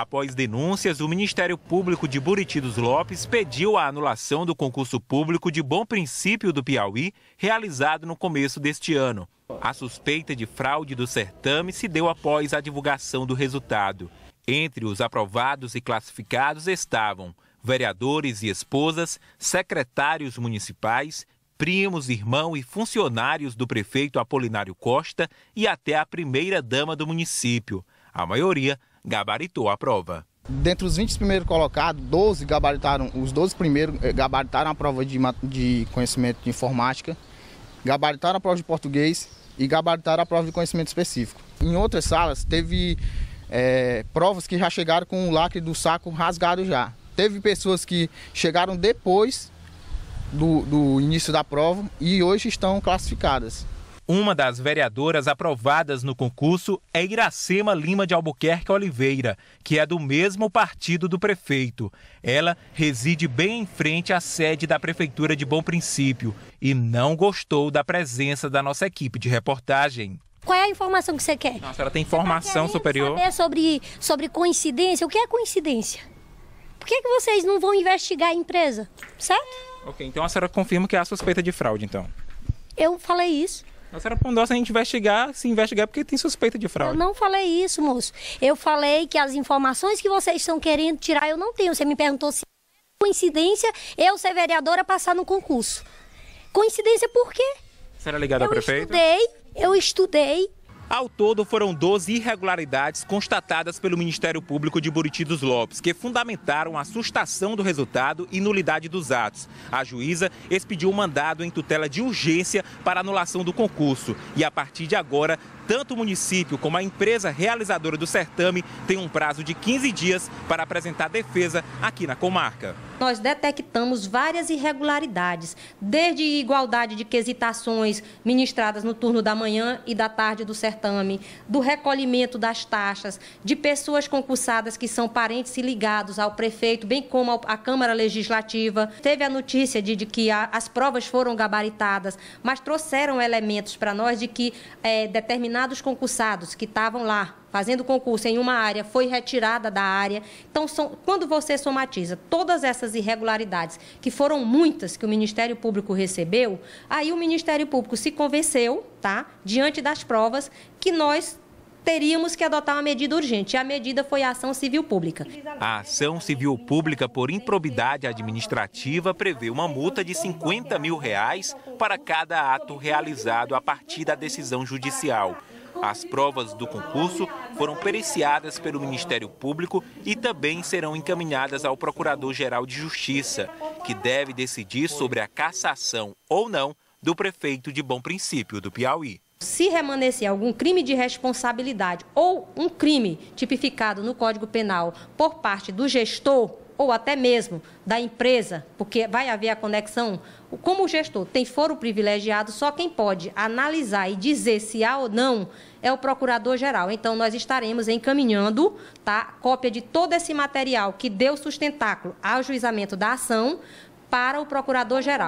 Após denúncias, o Ministério Público de Buriti dos Lopes pediu a anulação do concurso público de bom princípio do Piauí, realizado no começo deste ano. A suspeita de fraude do certame se deu após a divulgação do resultado. Entre os aprovados e classificados estavam vereadores e esposas, secretários municipais, primos, irmão e funcionários do prefeito Apolinário Costa e até a primeira-dama do município. A maioria gabaritou a prova. Dentre os 20 primeiros colocados, 12 gabaritaram, os 12 primeiros eh, gabaritaram a prova de, de conhecimento de informática, gabaritaram a prova de português e gabaritaram a prova de conhecimento específico. Em outras salas, teve é, provas que já chegaram com o lacre do saco rasgado já. Teve pessoas que chegaram depois do, do início da prova e hoje estão classificadas. Uma das vereadoras aprovadas no concurso é Iracema Lima de Albuquerque Oliveira, que é do mesmo partido do prefeito. Ela reside bem em frente à sede da Prefeitura de Bom Princípio e não gostou da presença da nossa equipe de reportagem. Qual é a informação que você quer? Nossa, a senhora tem informação tá superior? Saber sobre, sobre coincidência. O que é coincidência? Por que, que vocês não vão investigar a empresa? Certo? Ok, então a senhora confirma que há suspeita de fraude, então. Eu falei isso. A senhora Pondó, a gente investigar, se investigar, porque tem suspeita de fraude. Eu não falei isso, moço. Eu falei que as informações que vocês estão querendo tirar, eu não tenho. Você me perguntou se é coincidência eu ser vereadora passar no concurso. Coincidência por quê? Você era é ligada eu ao prefeito? Estudei, eu estudei ao todo, foram 12 irregularidades constatadas pelo Ministério Público de Buriti dos Lopes, que fundamentaram a sustação do resultado e nulidade dos atos. A juíza expediu um mandado em tutela de urgência para anulação do concurso e, a partir de agora, tanto o município como a empresa realizadora do certame têm um prazo de 15 dias para apresentar defesa aqui na comarca. Nós detectamos várias irregularidades, desde igualdade de quesitações ministradas no turno da manhã e da tarde do certame certame, do recolhimento das taxas, de pessoas concursadas que são parentes e ligados ao prefeito, bem como à Câmara Legislativa. Teve a notícia de, de que a, as provas foram gabaritadas, mas trouxeram elementos para nós de que é, determinados concursados que estavam lá fazendo concurso em uma área, foi retirada da área. Então, são, quando você somatiza todas essas irregularidades, que foram muitas que o Ministério Público recebeu, aí o Ministério Público se convenceu, tá, diante das provas, que nós teríamos que adotar uma medida urgente. A medida foi a ação civil pública. A ação civil pública por improbidade administrativa prevê uma multa de 50 mil reais para cada ato realizado a partir da decisão judicial. As provas do concurso foram periciadas pelo Ministério Público e também serão encaminhadas ao Procurador-Geral de Justiça, que deve decidir sobre a cassação ou não do prefeito de Bom Princípio do Piauí. Se remanescer algum crime de responsabilidade ou um crime tipificado no Código Penal por parte do gestor ou até mesmo da empresa, porque vai haver a conexão, como o gestor tem foro privilegiado, só quem pode analisar e dizer se há ou não é o procurador-geral. Então, nós estaremos encaminhando tá, cópia de todo esse material que deu sustentáculo ao juizamento da ação para o procurador-geral.